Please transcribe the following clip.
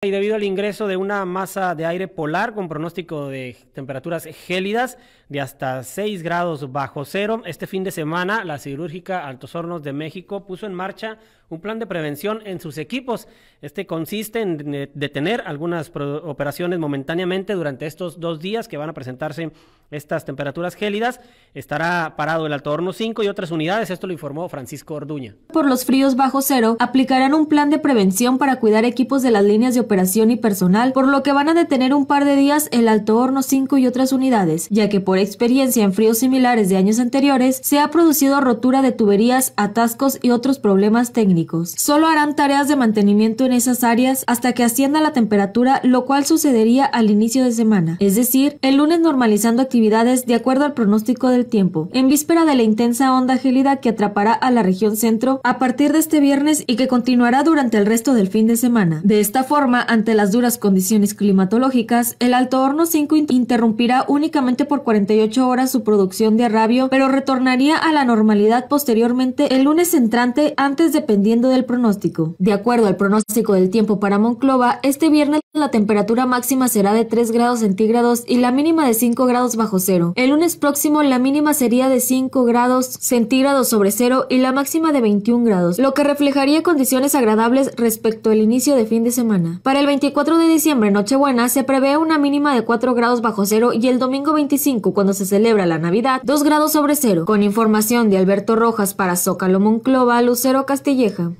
Y debido al ingreso de una masa de aire polar con pronóstico de temperaturas gélidas de hasta 6 grados bajo cero, este fin de semana la cirúrgica Altos Hornos de México puso en marcha un plan de prevención en sus equipos. Este consiste en detener algunas operaciones momentáneamente durante estos dos días que van a presentarse estas temperaturas gélidas, estará parado el alto horno 5 y otras unidades, esto lo informó Francisco Orduña. Por los fríos bajo cero, aplicarán un plan de prevención para cuidar equipos de las líneas de operación y personal, por lo que van a detener un par de días el alto horno 5 y otras unidades, ya que por experiencia en fríos similares de años anteriores, se ha producido rotura de tuberías, atascos y otros problemas técnicos. Solo harán tareas de mantenimiento en esas áreas hasta que ascienda la temperatura, lo cual sucedería al inicio de semana, es decir, el lunes normalizando actividades de acuerdo al pronóstico del tiempo, en víspera de la intensa onda gélida que atrapará a la región centro a partir de este viernes y que continuará durante el resto del fin de semana. De esta forma, ante las duras condiciones climatológicas, el Alto Horno 5 interrumpirá únicamente por 48 horas su producción de arrabio, pero retornaría a la normalidad posteriormente el lunes entrante antes dependiendo del pronóstico. De acuerdo al pronóstico del tiempo para Monclova, este viernes la temperatura máxima será de 3 grados centígrados y la mínima de 5 grados bajo cero. El lunes próximo la mínima sería de 5 grados centígrados sobre cero y la máxima de 21 grados, lo que reflejaría condiciones agradables respecto al inicio de fin de semana. Para el 24 de diciembre, Nochebuena, se prevé una mínima de 4 grados bajo cero y el domingo 25, cuando se celebra la Navidad, 2 grados sobre cero. Con información de Alberto Rojas para Zócalo Monclova, Lucero Castilleja.